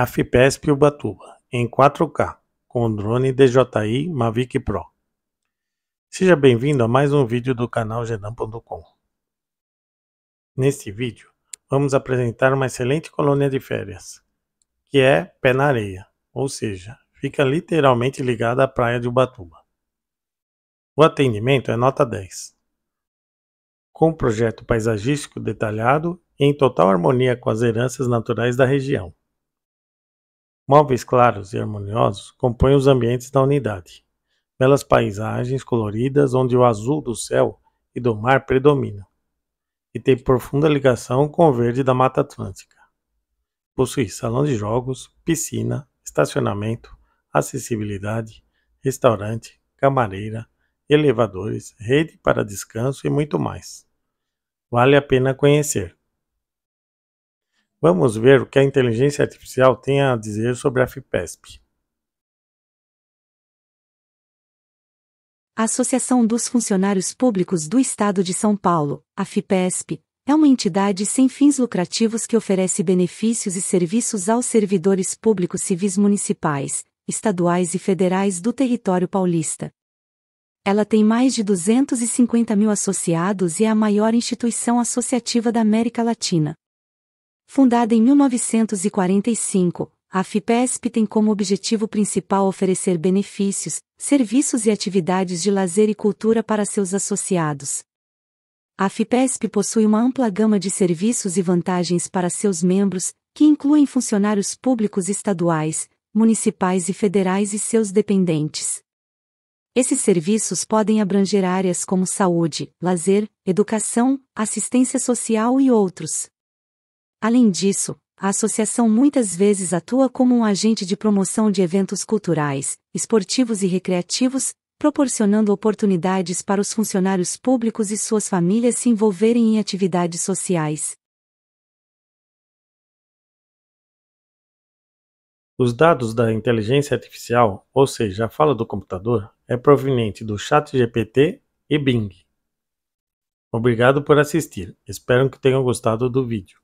A Fiesp Ubatuba, em 4K, com o drone DJI Mavic Pro. Seja bem-vindo a mais um vídeo do canal Gedan.com. Neste vídeo, vamos apresentar uma excelente colônia de férias, que é pé na areia, ou seja, fica literalmente ligada à praia de Ubatuba. O atendimento é nota 10. Com um projeto paisagístico detalhado e em total harmonia com as heranças naturais da região. Móveis claros e harmoniosos compõem os ambientes da unidade. Belas paisagens coloridas onde o azul do céu e do mar predomina e tem profunda ligação com o verde da Mata Atlântica. Possui salão de jogos, piscina, estacionamento, acessibilidade, restaurante, camareira, elevadores, rede para descanso e muito mais. Vale a pena conhecer. Vamos ver o que a inteligência artificial tem a dizer sobre a FIPESP. A Associação dos Funcionários Públicos do Estado de São Paulo, a FIPESP, é uma entidade sem fins lucrativos que oferece benefícios e serviços aos servidores públicos civis municipais, estaduais e federais do território paulista. Ela tem mais de 250 mil associados e é a maior instituição associativa da América Latina. Fundada em 1945, a FIPESP tem como objetivo principal oferecer benefícios, serviços e atividades de lazer e cultura para seus associados. A FIPESP possui uma ampla gama de serviços e vantagens para seus membros, que incluem funcionários públicos estaduais, municipais e federais e seus dependentes. Esses serviços podem abranger áreas como saúde, lazer, educação, assistência social e outros. Além disso, a associação muitas vezes atua como um agente de promoção de eventos culturais, esportivos e recreativos, proporcionando oportunidades para os funcionários públicos e suas famílias se envolverem em atividades sociais. Os dados da inteligência artificial, ou seja, a fala do computador, é proveniente do ChatGPT e Bing. Obrigado por assistir. Espero que tenham gostado do vídeo.